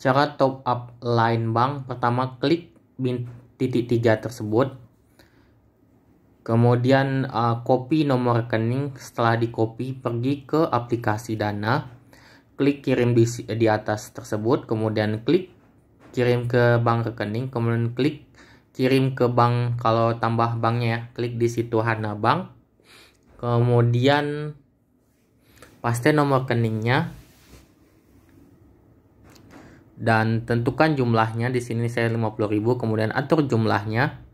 Cara top up line bank, pertama klik bin, titik tiga tersebut. Kemudian uh, copy nomor rekening, setelah di copy pergi ke aplikasi Dana. Klik kirim di, di atas tersebut, kemudian klik kirim ke bank rekening, kemudian klik kirim ke bank kalau tambah banknya ya, klik di situ Hana Bank. Kemudian paste nomor rekeningnya dan tentukan jumlahnya di sini saya 50.000 kemudian atur jumlahnya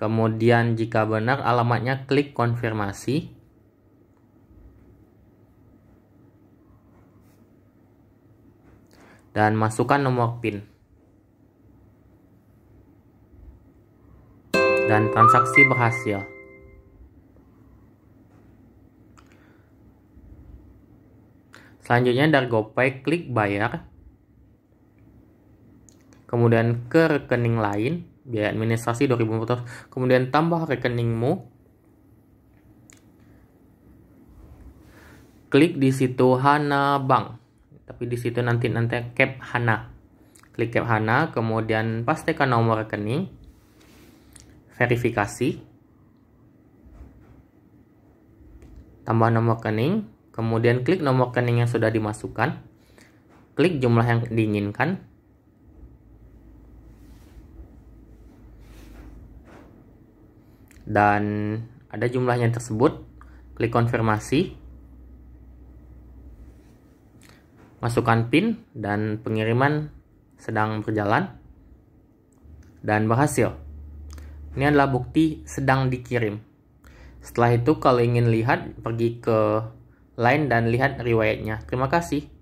kemudian jika benar alamatnya klik konfirmasi dan masukkan nomor PIN dan transaksi berhasil Selanjutnya dari GoPay klik bayar kemudian ke rekening lain, biaya administrasi 2.000 motor. kemudian tambah rekeningmu. Klik di situ Hana Bank. Tapi di situ nanti nanti cap Hana. Klik cap Hana, kemudian pastikan nomor rekening. Verifikasi. Tambah nomor rekening, kemudian klik nomor rekening yang sudah dimasukkan. Klik jumlah yang diinginkan, dan ada jumlahnya tersebut klik konfirmasi masukkan PIN dan pengiriman sedang berjalan dan berhasil ini adalah bukti sedang dikirim setelah itu kalau ingin lihat pergi ke line dan lihat riwayatnya terima kasih